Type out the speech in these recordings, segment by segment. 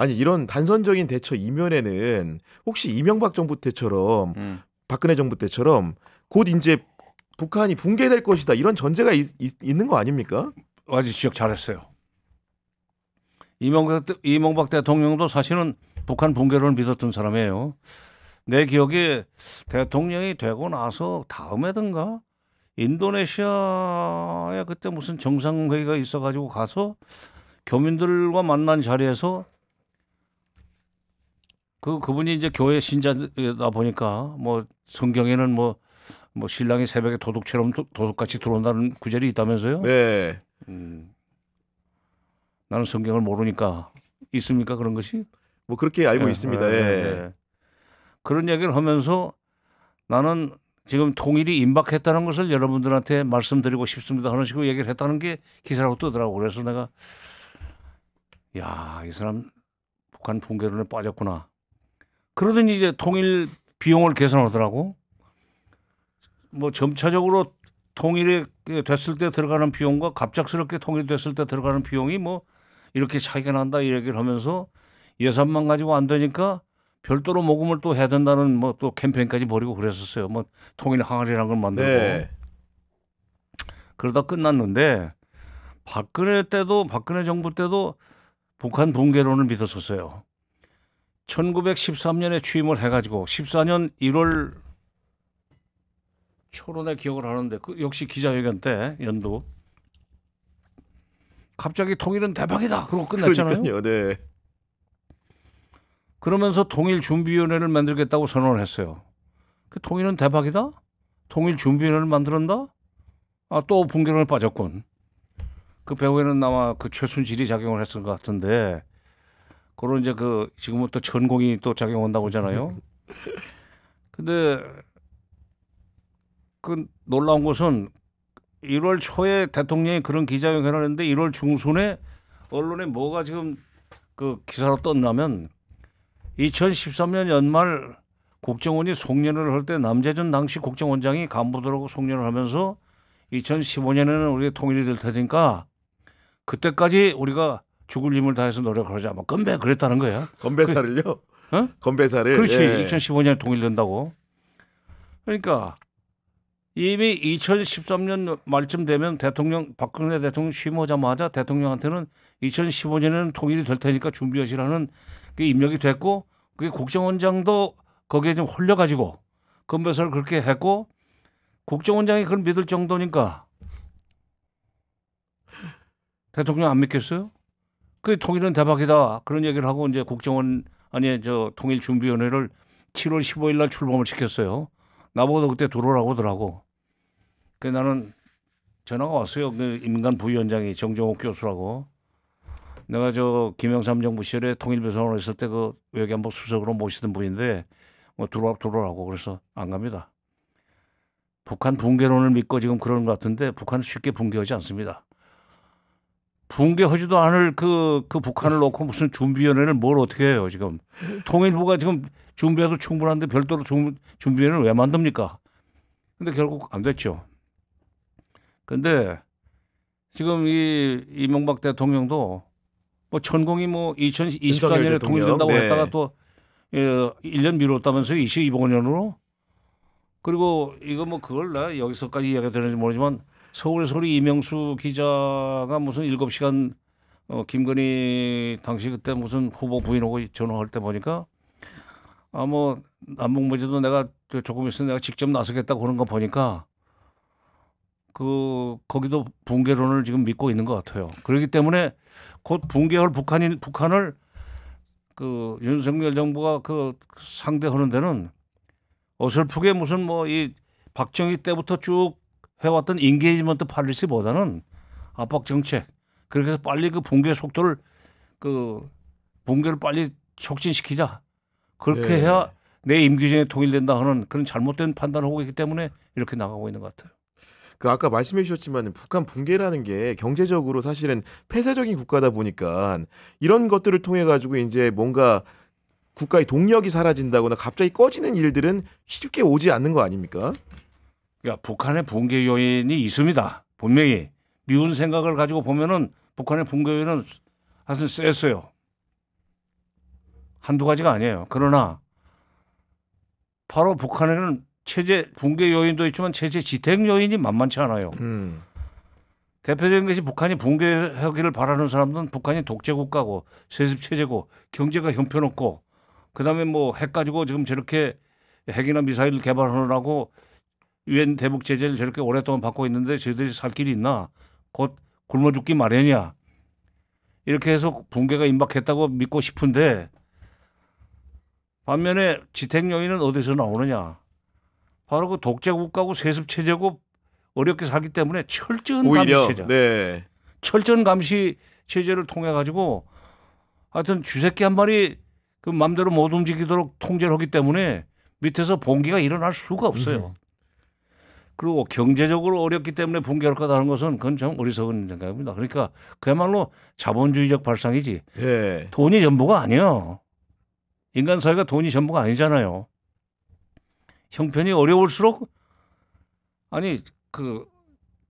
아니 이런 단선적인 대처 이면에는 혹시 이명박 정부 때처럼 음. 박근혜 정부 때처럼 곧 이제 북한이 붕괴될 것이다 이런 전제가 있, 있, 있는 거 아닙니까? 아주 지적 잘했어요. 이명박, 이명박 대통령도 사실은 북한 붕괴론을 믿었던 사람이에요. 내 기억에 대통령이 되고 나서 다음에든가 인도네시아에 그때 무슨 정상회의가 있어가지고 가서 교민들과 만난 자리에서 그 그분이 이제 교회 신자다 보니까 뭐 성경에는 뭐뭐 뭐, 뭐 신랑이 새벽에 도둑처럼 도, 둑같이 들어온다는 구절이 있다면서요? 네. 음. 나는 성경을 모르니까 있습니까 그런 것이? 뭐 그렇게 알고 네, 있습니다. 네, 예. 네, 네, 그런 얘기를 하면서 나는 지금 통일이 임박했다는 것을 여러분들한테 말씀드리고 싶습니다 하는 식으로 얘기를 했다는 게 기사라고 뜨더라고 그래서 내가 야 이 사람 북한 붕괴론에 빠졌구나 그러더니 이제 통일 비용을 계산하더라고. 뭐 점차적으로 통일이 됐을 때 들어가는 비용과 갑작스럽게 통일됐을 때 들어가는 비용이 뭐 이렇게 차이가 난다 이 얘기를 하면서 예산만 가지고 안 되니까 별도로 모금을 또 해야 된다는 뭐 또 캠페인까지 벌이고 그랬었어요. 뭐 통일 항아리라는 걸 만들고. 네. 그러다 끝났는데 박근혜 때도 박근혜 정부 때도 북한 붕괴론을 믿었었어요. 1913년에 취임을 해가지고 14년 1월 초로내 기억을 하는데 그 역시 기자회견 때 연도 갑자기 통일은 대박이다 그러고 끝났잖아요. 그러니까요, 네. 그러면서 통일 준비위원회를 만들겠다고 선언을 했어요. 그 통일은 대박이다. 통일 준비위원회를 만들었다. 아또붕괴론을 빠졌군. 그 배후에는 아마 그 최순실이 작용을 했을 것 같은데 그런 이제 그 지금은 또 전공이 또 작용한다고 하잖아요. 근데 그 놀라운 것은 1월 초에 대통령이 그런 기자회견을 하는데 1월 중순에 언론에 뭐가 지금 그 기사로 떴냐면 2013년 연말 국정원이 송년을 할 때 남재준 당시 국정원장이 간부들하고 송년을 하면서 2015년에는 우리가 통일이 될 테니까 그때까지 우리가 죽을 힘을 다해서 노력하자. 뭐 건배 그랬다는 거예요. 건배사를요? 그, 어? 건배사를. 그렇지. 예. 2015년 에 통일된다고. 그러니까 이미 2013년 말쯤 되면 대통령 박근혜 대통령 취임하자마자 대통령한테는 2015년에는 통일이 될 테니까 준비하시라는 게 입력이 됐고 그게 국정원장도 거기에 좀 홀려가지고 건배사를 그렇게 했고 국정원장이 그걸 믿을 정도니까 대통령 안 믿겠어요? 그 통일은 대박이다. 그런 얘기를 하고 이제 국정원 아니 저 통일준비위원회를 7월 15일 날 출범을 시켰어요. 나보고 도 그때 들어오라고 하더라고. 그 나는 전화가 왔어요. 그 인간 부위원장이 정종욱 교수라고. 내가 저 김영삼 정부 시절에 통일비서관을 했을 때 그 외교안보 수석으로 모시던 분인데 뭐 들어와 들어오라고 그래서 안 갑니다. 북한 붕괴론을 믿고 지금 그러는 것 같은데 북한은 쉽게 붕괴하지 않습니다. 붕괴하지도 않을 그, 그 북한을 음. 놓고 무슨 준비위원회를 뭘 어떻게 해요 지금 통일부가 지금 준비해도 충분한데 별도로 준비위원회를 왜 만듭니까? 근데 결국 안 됐죠. 근데 지금 이 이명박 대통령도 뭐 천공이 뭐 2024년에 통일된다고 네. 했다가 또 예, 1년 미뤘다면서요 25년으로 그리고 이거 뭐 그걸 나 여기서까지 이야기가 되는지 모르지만 서울 소리 이명수 기자가 무슨 일곱 시간 어, 김건희 당시 그때 무슨 후보 부인하고 전화할 때 보니까 아 뭐 남북문제도 내가 조금 있으면 내가 직접 나서겠다고 그런 거 보니까 그 거기도 붕괴론을 지금 믿고 있는 것 같아요. 그렇기 때문에 곧 붕괴할 북한인 북한을 그 윤석열 정부가 그 상대하는 데는 어설프게 무슨 뭐 이 박정희 때부터 쭉 해왔던 인게이지먼트 팔리시보다는 압박 정책 그렇게 해서 빨리 그 붕괴 속도를 그 붕괴를 빨리 촉진시키자 그렇게 네. 해야 내임기중에 통일된다 하는 그런 잘못된 판단을 하고 있기 때문에 이렇게 나가고 있는 것 같아요. 그 아까 말씀해 주셨지만 북한 붕괴라는 게 경제적으로 사실은 폐쇄적인 국가다 보니까 이런 것들을 통해 가지고 이제 뭔가 국가의 동력이 사라진다거나 갑자기 꺼지는 일들은 쉽게 오지 않는 거 아닙니까? 야, 그러니까 북한의 붕괴 요인이 있습니다. 분명히 미운 생각을 가지고 보면은 북한의 붕괴 요인은 사실 셌어요. 한두 가지가 아니에요. 그러나 바로 북한에는 체제 붕괴 요인도 있지만 체제 지탱 요인이 만만치 않아요. 음. 대표적인 것이 북한이 붕괴하기를 바라는 사람들은 북한이 독재국가고 세습 체제고 경제가 형편없고 그다음에 뭐 핵 가지고 지금 저렇게 핵이나 미사일 을 개발하느라고 유엔 대북 제재를 저렇게 오랫동안 받고 있는데 저희들이 살 길이 있나? 곧 굶어 죽기 마련이야. 이렇게 해서 붕괴가 임박했다고 믿고 싶은데 반면에 지탱 요인은 어디서 나오느냐? 바로 그 독재 국가고 세습 체제고 어렵게 살기 때문에 철저한 오히려, 감시 체제. 네. 철저한 감시 체제를 통해 가지고 하여튼 주새끼한 마리 그 맘대로 못 움직이도록 통제를 하기 때문에 밑에서 봉기가 일어날 수가 없어요. 음. 그리고 경제적으로 어렵기 때문에 붕괴할 거다는 것은 그건 좀 어리석은 생각입니다. 그러니까 그야말로 자본주의적 발상이지. 예. 돈이 전부가 아니에요. 인간 사회가 돈이 전부가 아니잖아요. 형편이 어려울수록 아니 그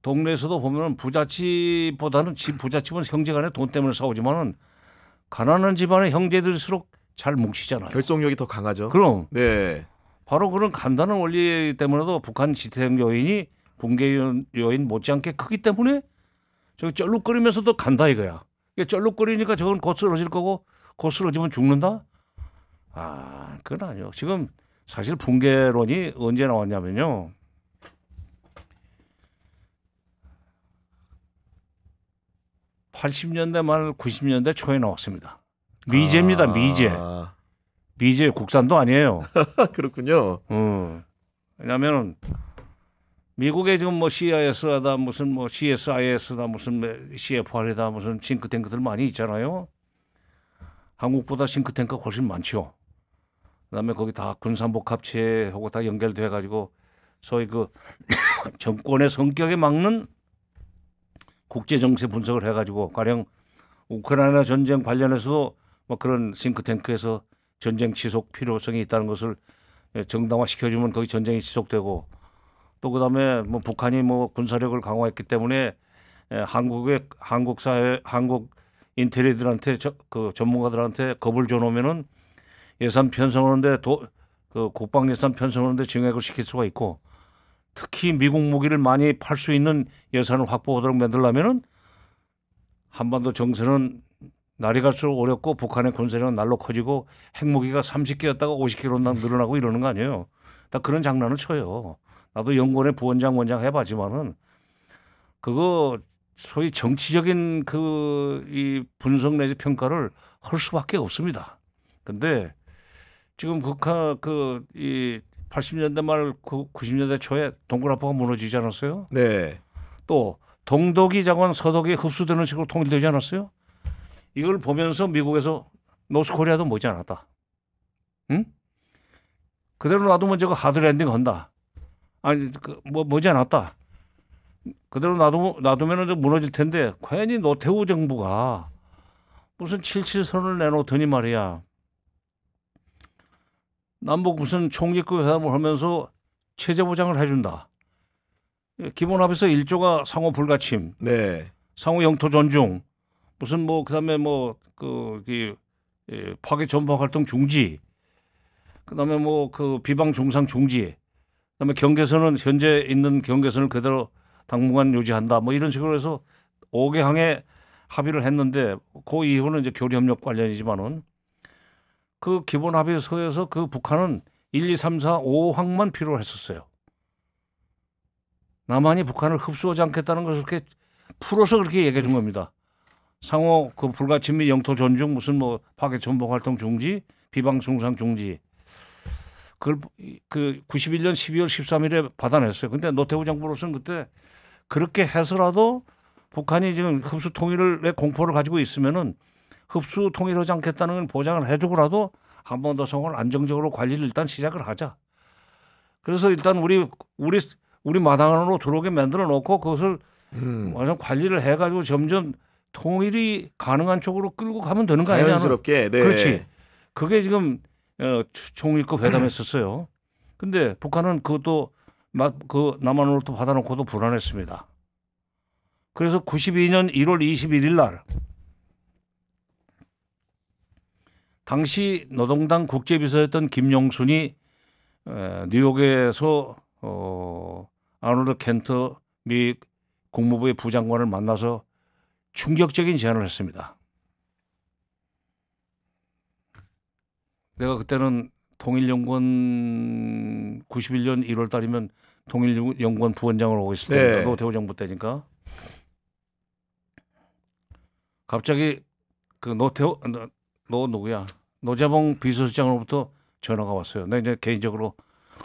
동네에서도 보면 부잣집보다는 집 부잣집은 형제간에 돈 때문에 싸우지만은 가난한 집안의 형제들일수록 잘 뭉치잖아요. 결속력이 더 강하죠. 그럼. 네. 바로 그런 간단한 원리 때문에도 북한 지탱 요인이 붕괴 요인 못지않게 크기 때문에 저기 쩔룩거리면서도 간다 이거야. 이게 쩔룩거리니까 저건 곧 쓰러질 거고 곧 쓰러지면 죽는다? 아, 그건 아니요. 지금 사실 붕괴론이 언제 나왔냐면요. 8 0 년대말 9 0 년대 초에 나왔습니다. 미제입니다, 미제. 아. BJ 국산도 아니에요. 그렇군요. 어. 왜냐하면 미국의 지금 뭐 CIS다 무슨 뭐 CSIS다 무슨 뭐 CFR이다 무슨 싱크탱크들 많이 있잖아요. 한국보다 싱크탱크 훨씬 많죠. 그다음에 거기 다 군산복 합체하고 다 연결돼 가지고 소위 그 정권의 성격에 맞는 국제 정세 분석을 해가지고 가령 우크라이나 전쟁 관련해서도 뭐 그런 싱크탱크에서 전쟁 지속 필요성이 있다는 것을 예, 정당화 시켜주면 거기 전쟁이 지속되고 또 그다음에 뭐 북한이 뭐 군사력을 강화했기 때문에 예, 한국의 한국 사회 한국 인테리들한테 그 전문가들한테 겁을 줘놓으면은 예산 편성하는데 도, 그 국방 예산 편성하는데 증액을 시킬 수가 있고 특히 미국 무기를 많이 팔 수 있는 예산을 확보하도록 만들려면은 한반도 정세는 날이 갈수록 어렵고 북한의 군사력은 날로 커지고 핵무기가 30개였다가 50개로 늘어나고 이러는 거 아니에요. 다 그런 장난을 쳐요. 나도 연구원의 부원장 원장 해봤지만은 그거 소위 정치적인 그 이 분석 내지 평가를 할 수밖에 없습니다. 근데 지금 북한 그 이 80년대 말 90년대 초에 동굴아파가 무너지지 않았어요? 네. 또 동독이 자원 서독이 흡수되는 식으로 통일되지 않았어요? 이걸 보면서 미국에서 노스코리아도 못지않았다. 응? 그대로 놔두면 저거 하드랜딩 한다. 아니 그, 뭐 못지않았다. 그대로 놔두, 놔두면 은 무너질 텐데 괜히 노태우 정부가 무슨 7 7선을 내놓더니 말이야. 남북 무슨 총리급 그 회담을 하면서 체제 보장을 해준다. 기본 합의서 1조가 상호 불가침, 네. 상호 영토 존중, 무슨 뭐 그다음에 뭐그 그, 예, 파괴 전파 활동 중지 그다음에 뭐 그 비방 중상 중지 그다음에 경계선은 현재 있는 경계선을 그대로 당분간 유지한다 뭐 이런 식으로 해서 5개 항에 합의를 했는데 그 이후는 이제 교류 협력 관련이지만은 그 기본 합의서에서 그 북한은 1, 2, 3, 4, 5항만 필요했었어요. 로 남한이 북한을 흡수하지 않겠다는 것을 그렇게 풀어서 그렇게 얘기해 준 겁니다. 상호 그 불가 침입 영토 존중 무슨 뭐 파괴 전복 활동 중지 비방 송상 중지 그그그 91년 12월 13일에 받아냈어요. 근데 노태우 정부로서는 그때 그렇게 해서라도 북한이 지금 흡수 통일을내 공포를 가지고 있으면은 흡수 통일하지 않겠다는 걸 보장을 해주고라도 한 번 더 성을 안정적으로 관리를 일단 시작을 하자. 그래서 일단 우리 우리 우리 마당으로 들어오게 만들어 놓고 그것을 음. 완전 관리를 해가지고 점점 통일이 가능한 쪽으로 끌고 가면 되는 거 아니냐? 자연스럽게. 네. 그렇지. 그게 지금 어, 총리급 회담했었어요. 근데 북한은 그것도 그 남한으로부터 받아놓고도 불안했습니다. 그래서 92년 1월 21일 날 당시 노동당 국제비서였던 김용순이 어, 뉴욕에서 어, 아놀드 켄터 미 국무부의 부장관을 만나서 충격적인 제안을 했습니다. 내가 그때는 통일연구원 91년 1월 달이면 통일연구원 부원장을 오고 있을 네. 때 노태우 그 정부 때니까 갑자기 그 노태우 너, 너 누구야 노재봉 비서실장으로부터 전화가 왔어요. 내가 네, 이제 개인적으로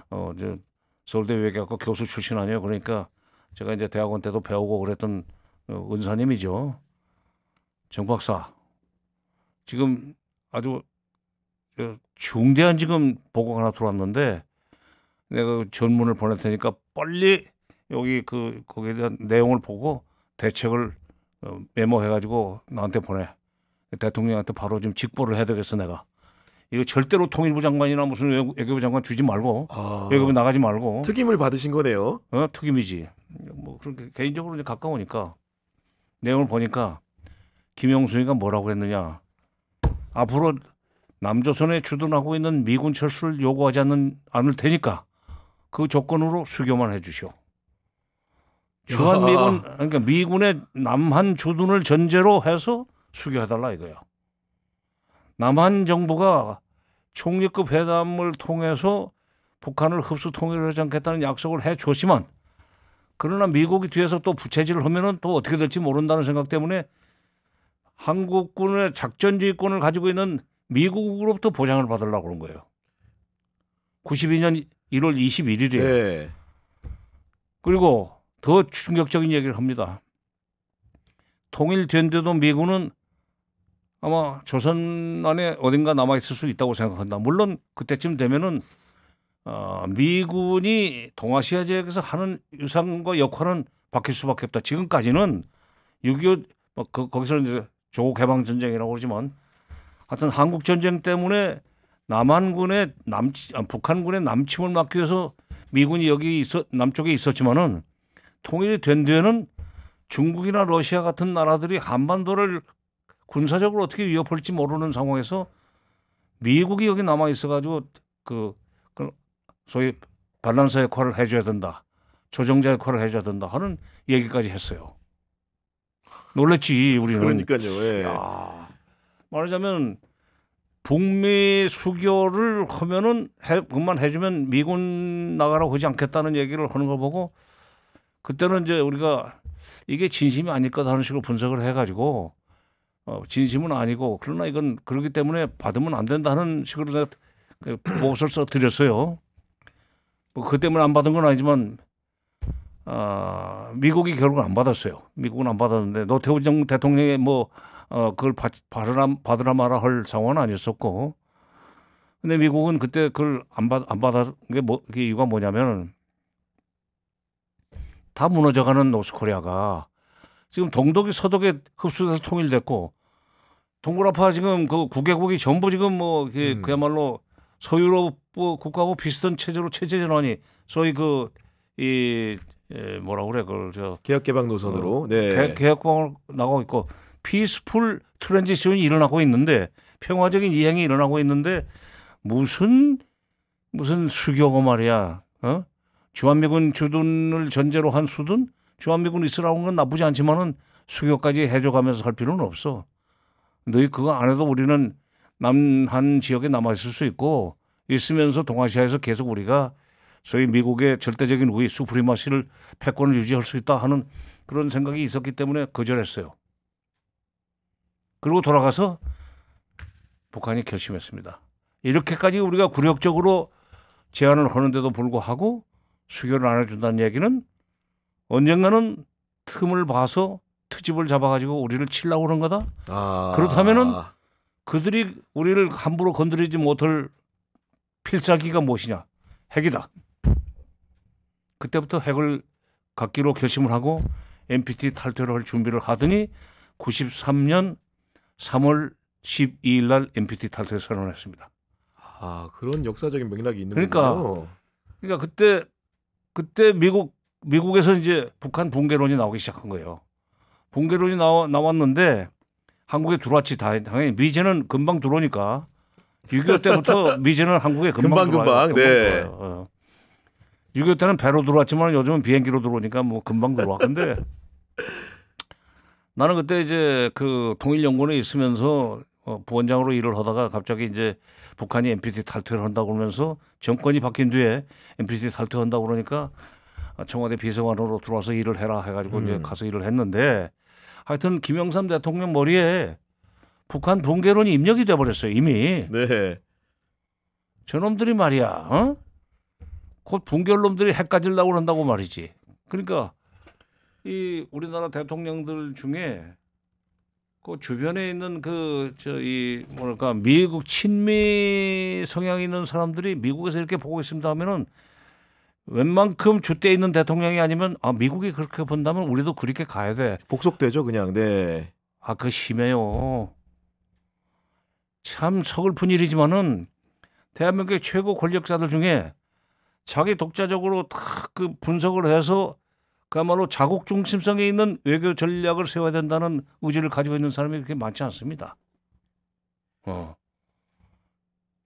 어 이제 서울대 외교학과 교수 출신 아니에요. 그러니까 제가 이제 대학원 때도 배우고 그랬던 어, 은사님이죠. 정 박사. 지금 아주 중대한 지금 보고 하나 들어왔는데 내가 그 전문을 보낼 테니까 빨리 여기 그 거기에 대한 내용을 보고 대책을 어, 메모해가지고 나한테 보내. 대통령한테 바로 지금 직보를 해야 되겠어 내가. 이거 절대로 통일부 장관이나 무슨 외교부 장관 주지 말고 아. 외교부 나가지 말고 특임을 받으신 거네요. 어, 특임이지. 뭐 그렇게 개인적으로 이제 가까우니까 내용을 보니까 김영수이가 뭐라고 했느냐. 앞으로 남조선에 주둔하고 있는 미군 철수를 요구하지 않는, 않을 테니까 그 조건으로 수교만 해주시오. 주한미군, 그러니까 미군의 남한 주둔을 전제로 해서 수교해달라 이거야. 남한 정부가 총리급 회담을 통해서 북한을 흡수 통일하지 을 않겠다는 약속을 해줬지만 그러나 미국이 뒤에서 또 부채질을 하면은 또 어떻게 될지 모른다는 생각 때문에 한국군의 작전지휘권을 가지고 있는 미국으로부터 보장을 받으려고 그런 거예요. 92년 1월 21일이에요. 네. 그리고 더 충격적인 얘기를 합니다. 통일된데도 미군은 아마 조선 안에 어딘가 남아 있을 수 있다고 생각한다. 물론 그때쯤 되면은 어, 미군이 동아시아 지역에서 하는 유상과 역할은 바뀔 수밖에 없다. 지금까지는 6.25 뭐, 그, 거기서는 이제 조국 해방 전쟁이라고 그러지만 하여튼 한국 전쟁 때문에 남한군의 남치 아, 북한군의 남침을 막기 위해서 미군이 여기 있어 남쪽에 있었지만은 통일이 된 뒤에는 중국이나 러시아 같은 나라들이 한반도를 군사적으로 어떻게 위협할지 모르는 상황에서 미국이 여기 남아 있어가지고 그 소위 밸란서 역할을 해줘야 된다. 조정자 역할을 해줘야 된다 하는 얘기까지 했어요. 놀랬지 우리는. 그러니까요. 예. 야, 말하자면 북미 수교를 하면은 해, 그만 해주면 미군 나가라고 하지 않겠다는 얘기를 하는 거 보고 그때는 이제 우리가 이게 진심이 아닐 거다 하는 식으로 분석을 해가지고 어, 진심은 아니고 그러나 이건 그러기 때문에 받으면 안 된다는 식으로 내가 그 보고서를 써드렸어요. 뭐그 때문에 안 받은 건 아니지만 어, 미국이 결국 안 받았어요. 미국은 안 받았는데 노태우 정 대통령이 뭐 어, 그걸 받, 받으라, 받으라 마라 할 상황은 아니었었고 근데 미국은 그때 그걸 안, 받, 안 받았 게 뭐, 그 이유가 뭐냐면 다 무너져가는 노스코리아가 지금 동독이 서독에 흡수돼서 통일됐고 동굴아파 지금 그국외국이 전부 지금 뭐 음. 그야말로 서유럽 뭐 국가하고 비슷한 체제로 체제 전환이 소위 그이 예, 뭐라 그래 그걸 저 개혁 개방 노선으로 어, 네. 개혁 방을 나가고 있고 피스풀 트랜지션이 일어나고 있는데 평화적인 이행이 일어나고 있는데 무슨 무슨 수교고 말이야. 어? 주한미군 주둔을 전제로 한 수둔 주한미군 있으라는 건 나쁘지 않지만은 수교까지 해줘가면서 할 필요는 없어. 너희 그거 안 해도 우리는 남한 지역에 남아 있을 수 있고 있으면서 동아시아에서 계속 우리가 소위 미국의 절대적인 우위 수프리마시를 패권을 유지할 수 있다 하는 그런 생각이 있었기 때문에 거절했어요. 그리고 돌아가서 북한이 결심했습니다. 이렇게까지 우리가 굴욕적으로 제안을 하는데도 불구하고 수교를 안 해준다는 얘기는 언젠가는 틈을 봐서 트집을 잡아가지고 우리를 칠라고 그런 거다. 아... 그렇다면은 그들이 우리를 함부로 건드리지 못할 필살기가 무엇이냐? 핵이다. 그때부터 핵을 갖기로 결심을 하고 NPT 탈퇴를 할 준비를 하더니 93년 3월 12일 날 NPT 탈퇴 선언을 했습니다. 아, 그런 역사적인 맥락이 있는 거요 그러니까 그러니까 그때 그때 미국 미국에서 이제 북한 붕괴론이 나오기 시작한 거예요. 붕괴론이 나와, 나왔는데 한국에 들어왔지 당연히 미제는 금방 들어오니까 6.25 때부터 미진을 한국에 금방 금방, 금방 네. 어. 6.25 때는 배로 들어왔지만 요즘은 비행기로 들어오니까 뭐 금방 들어와. 근데 나는 그때 이제 그 통일연구원에 있으면서 어, 부원장으로 일을 하다가 갑자기 이제 북한이 NPT 탈퇴를 한다고 그러면서 정권이 바뀐 뒤에 NPT 탈퇴한다고 그러니까 청와대 비서관으로 들어와서 일을 해라 해가지고 음. 이제 가서 일을 했는데 하여튼 김영삼 대통령 머리에 북한 붕괴론이 입력이 돼버렸어요 이미. 네. 저놈들이 말이야, 어? 곧 붕괴론들이 핵까지라고 그런다고 말이지. 그러니까 이 우리나라 대통령들 중에 그 주변에 있는 그 저이 뭐랄까 미국 친미 성향 있는 사람들이 미국에서 이렇게 보고 있습니다 하면은 웬만큼 주대 있는 대통령이 아니면 아 미국이 그렇게 본다면 우리도 그렇게 가야 돼. 복속되죠 그냥. 네. 아 그 심해요. 참 서글픈 일이지만은 대한민국의 최고 권력자들 중에 자기 독자적으로 다그 분석을 해서 그야말로 자국 중심성에 있는 외교 전략을 세워야 된다는 의지를 가지고 있는 사람이 그렇게 많지 않습니다. 어.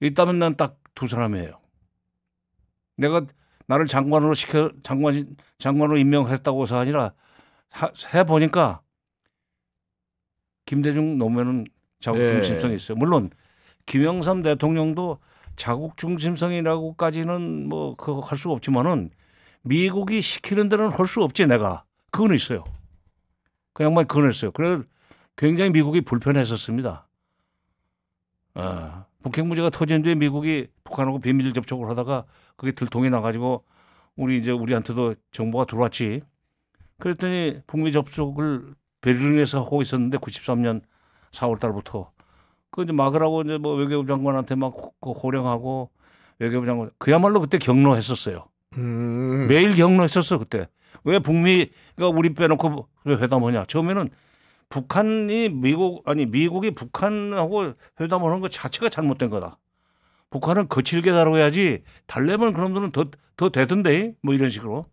있다면 난 딱 두 사람이에요. 내가 나를 장관으로 시켜 장관 장관으로 임명했다고 해서 아니라 해 보니까 김대중 노무현은 자국 예. 중심성이 있어요. 물론 김영삼 대통령도 자국 중심성이라고까지는 뭐 그거 할수 없지만은 미국이 시키는 대로는 할 수 없지 내가 그건 있어요. 그 양반이 그건 했어요. 그래서 굉장히 미국이 불편했었습니다. 어, 북핵 문제가 터진 뒤에 미국이 북한하고 비밀 접촉을 하다가 그게 들통이 나가지고 우리 이제 우리한테도 정보가 들어왔지. 그랬더니 북미 접촉을 베를린에서 하고 있었는데 93년 4월 달부터 그 이제 막으라고 이제 뭐 외교부 장관한테 막 고령하고 그 외교부 장관 그야말로 그때 경로했었어요. 음. 매일 경로했었어 그때. 왜 북미가 그러니까 우리 빼놓고 왜 회담하냐? 처음에는 북한이 미국 아니 미국이 북한하고 회담하는 것 자체가 잘못된 거다. 북한은 거칠게 다뤄야지 달래면 그놈들은 더더 되던데 뭐 이런 식으로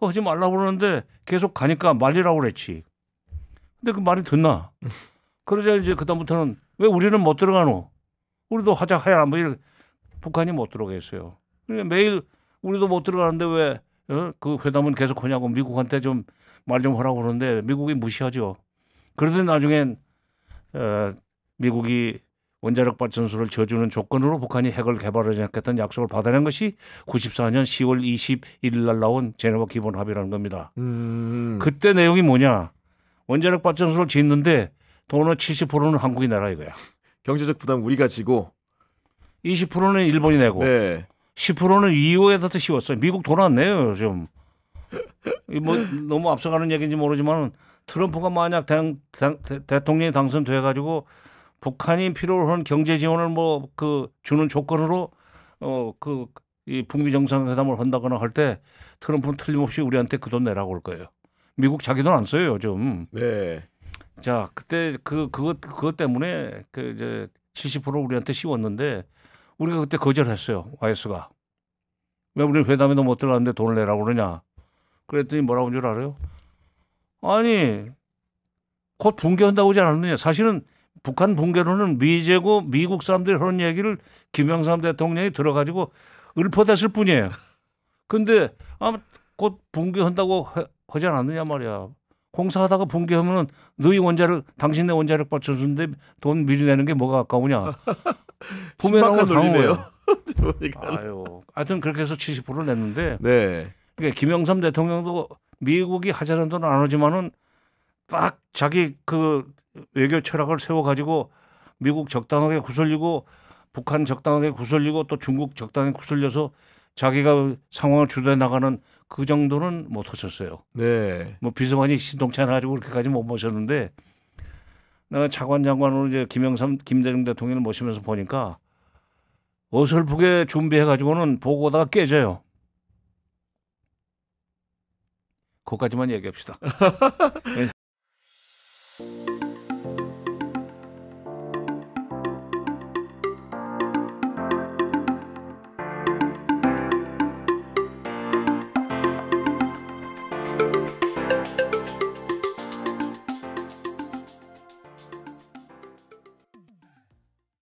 하지 말라고 그러는데 계속 가니까 말리라고 그랬지. 근데 그 말이 듣나? 그러자 이제 그다음부터는 왜 우리는 못 들어가노? 우리도 하자하야 뭐 이런 북한이 못 들어가겠어요. 그러니까 매일 우리도 못 들어가는데 왜그 어? 회담은 계속 하냐고 미국한테 좀 말좀 좀 하라고 그러는데 미국이 무시하죠. 그러더니 나중엔 어, 미국이 원자력 발전소를 저주는 조건으로 북한이 핵을 개발하지 않겠다는 약속을 받아낸 것이 94년 10월 21일 날 나온 제네바 기본 합의라는 겁니다. 음. 그때 내용이 뭐냐? 원자력 발전소를 짓는데 돈의 70%는 한국이 내라 이거야. 경제적 부담 우리가 지고 20%는 일본이 내고 네. 10%는 EU에다 씌웠어요. 미국 돈 안 내요 요즘. 뭐 너무 앞서가는 얘기인지 모르지만 트럼프가 만약 당, 당, 대통령이 당선돼 가지고 북한이 필요로 하는 경제 지원을 뭐 그 주는 조건으로 어 그 이 북미 정상회담을 한다거나 할 때 트럼프는 틀림없이 우리한테 그 돈 내라고 올 거예요. 미국 자기 돈안 써요 요즘. 네. 자 그때 그 그것 그것 때문에 그 이제 70% 우리한테 씌웠는데 우리가 그때 거절했어요 와이스가 왜 우리 회담에도 못 들어갔는데 돈을 내라고 그러냐 그랬더니 뭐라고 한 줄 알아요? 아니 곧 붕괴한다고 하지 않았느냐 사실은 북한 붕괴로는 미제고 미국 사람들이 하는 얘기를 김영삼 대통령이 들어가지고 읊어댔을 뿐이에요. 근데 아마 곧 붕괴한다고 하지 않았느냐 말이야. 공사하다가 붕괴하면은 너희 원자력 당신네 원자력 받쳐주는데 돈 미리 내는 게 뭐가 아까우냐. 부메랑을 당해요. 아유. 하여튼 그렇게 해서 70%를 냈는데. 네. 그러니까 김영삼 대통령도 미국이 하자는 돈은안 오지만은 딱 자기 그 외교 철학을 세워가지고 미국 적당하게 구슬리고 북한 적당하게 구슬리고또 중국 적당히구슬려서 자기가 상황을 주도해 나가는 그 정도는 못 하셨어요. 네. 뭐 비서관이 신동찬 가지고 그렇게까지 못 모셨는데 내가 차관 장관으로 이제 김영삼 김대중 대통령을 모시면서 보니까 어설프게 준비해 가지고는 보고 다가 깨져요. 그것까지만 얘기합시다.